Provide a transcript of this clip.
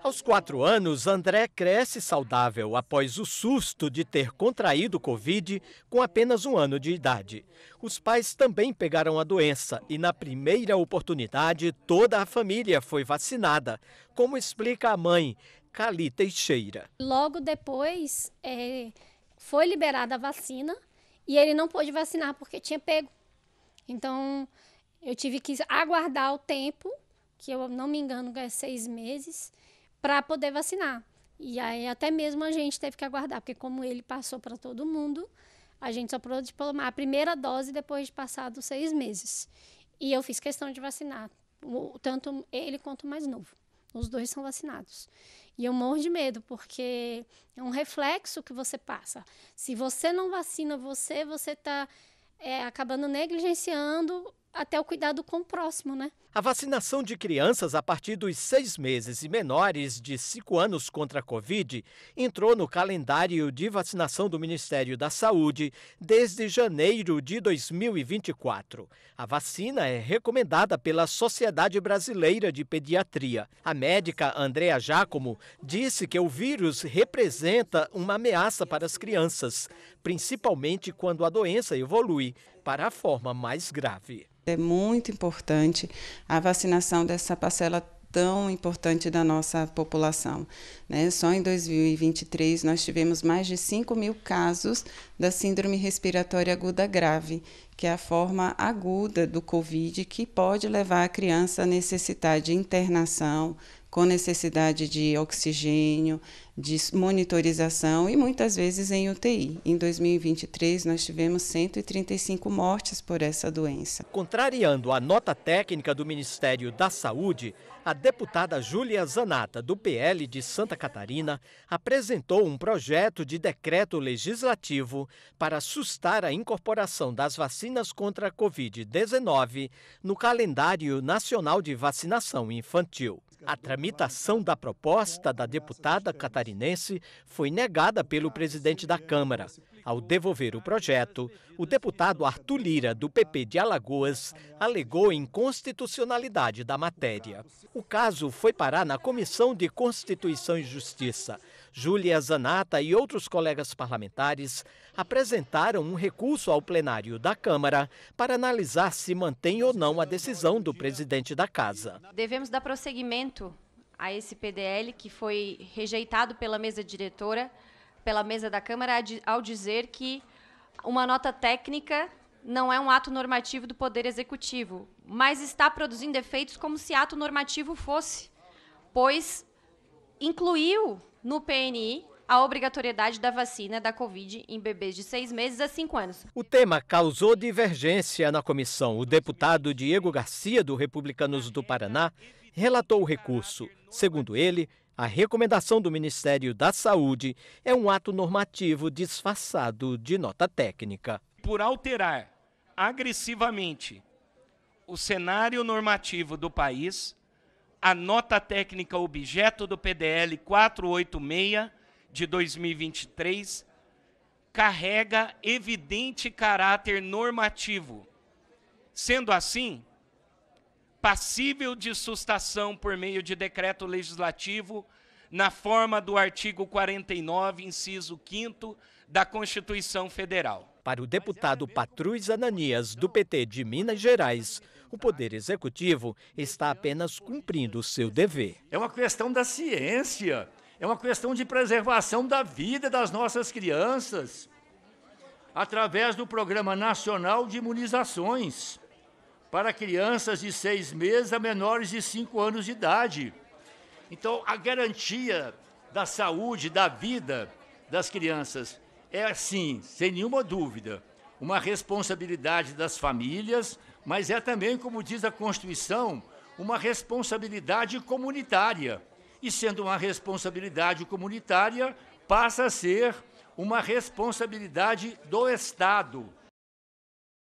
Aos quatro anos, André cresce saudável após o susto de ter contraído Covid com apenas um ano de idade. Os pais também pegaram a doença e, na primeira oportunidade, toda a família foi vacinada, como explica a mãe, Cali Teixeira. Logo depois, é, foi liberada a vacina e ele não pôde vacinar porque tinha pego. Então, eu tive que aguardar o tempo, que eu não me engano, é seis meses para poder vacinar. E aí até mesmo a gente teve que aguardar, porque como ele passou para todo mundo, a gente só pôde diplomar a primeira dose depois de passados seis meses. E eu fiz questão de vacinar, tanto ele quanto o mais novo. Os dois são vacinados. E eu morro de medo, porque é um reflexo que você passa. Se você não vacina você, você está é, acabando negligenciando até o cuidado com o próximo, né? A vacinação de crianças a partir dos seis meses e menores de cinco anos contra a Covid entrou no calendário de vacinação do Ministério da Saúde desde janeiro de 2024. A vacina é recomendada pela Sociedade Brasileira de Pediatria. A médica Andrea Jacomo disse que o vírus representa uma ameaça para as crianças, principalmente quando a doença evolui para a forma mais grave. É muito importante a vacinação dessa parcela tão importante da nossa população. Né? Só em 2023 nós tivemos mais de 5 mil casos da síndrome respiratória aguda grave, que é a forma aguda do Covid que pode levar a criança a necessitar de internação, com necessidade de oxigênio, de monitorização e muitas vezes em UTI. Em 2023, nós tivemos 135 mortes por essa doença. Contrariando a nota técnica do Ministério da Saúde, a deputada Júlia Zanata, do PL de Santa Catarina, apresentou um projeto de decreto legislativo para sustar a incorporação das vacinas contra a Covid-19 no calendário nacional de vacinação infantil. A tramitação da proposta da deputada catarinense foi negada pelo presidente da Câmara. Ao devolver o projeto, o deputado Arthur Lira, do PP de Alagoas, alegou inconstitucionalidade da matéria. O caso foi parar na Comissão de Constituição e Justiça. Júlia Zanata e outros colegas parlamentares apresentaram um recurso ao plenário da Câmara para analisar se mantém ou não a decisão do presidente da Casa. Devemos dar prosseguimento a esse PDL que foi rejeitado pela mesa diretora, pela mesa da Câmara, ao dizer que uma nota técnica não é um ato normativo do Poder Executivo, mas está produzindo efeitos como se ato normativo fosse, pois incluiu no PNI a obrigatoriedade da vacina da Covid em bebês de seis meses a cinco anos. O tema causou divergência na comissão. O deputado Diego Garcia, do Republicanos do Paraná, relatou o recurso. Segundo ele, a recomendação do Ministério da Saúde é um ato normativo disfarçado de nota técnica. Por alterar agressivamente o cenário normativo do país, a nota técnica objeto do PDL 486 de 2023 carrega evidente caráter normativo, sendo assim passível de sustação por meio de decreto legislativo na forma do artigo 49, inciso 5 da Constituição Federal. Para o deputado Patrus Ananias, do PT de Minas Gerais, o Poder Executivo está apenas cumprindo o seu dever. É uma questão da ciência, é uma questão de preservação da vida das nossas crianças, através do Programa Nacional de Imunizações para crianças de seis meses a menores de cinco anos de idade. Então, a garantia da saúde, da vida das crianças é, assim, sem nenhuma dúvida, uma responsabilidade das famílias, mas é também, como diz a Constituição, uma responsabilidade comunitária. E sendo uma responsabilidade comunitária, passa a ser uma responsabilidade do Estado.